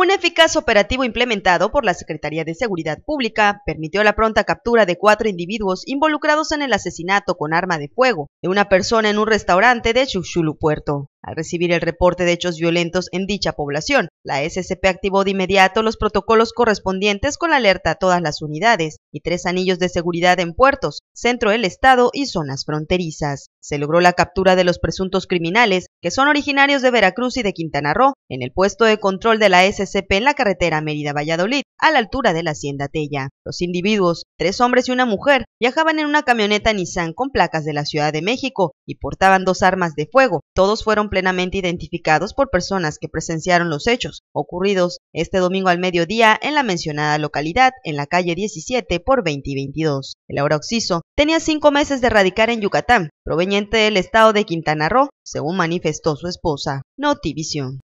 Un eficaz operativo implementado por la Secretaría de Seguridad Pública permitió la pronta captura de cuatro individuos involucrados en el asesinato con arma de fuego de una persona en un restaurante de Chuchulu Puerto. Al recibir el reporte de hechos violentos en dicha población, la SCP activó de inmediato los protocolos correspondientes con la alerta a todas las unidades y tres anillos de seguridad en puertos, centro del Estado y zonas fronterizas. Se logró la captura de los presuntos criminales, que son originarios de Veracruz y de Quintana Roo, en el puesto de control de la SCP en la carretera Mérida-Valladolid, a la altura de la hacienda Tella. Los individuos, tres hombres y una mujer, viajaban en una camioneta Nissan con placas de la Ciudad de México y portaban dos armas de fuego. Todos fueron plenamente identificados por personas que presenciaron los hechos ocurridos este domingo al mediodía en la mencionada localidad, en la calle 17 por 2022. El ahora occiso tenía cinco meses de radicar en Yucatán, proveniente del estado de Quintana Roo, según manifestó su esposa. Notivisión.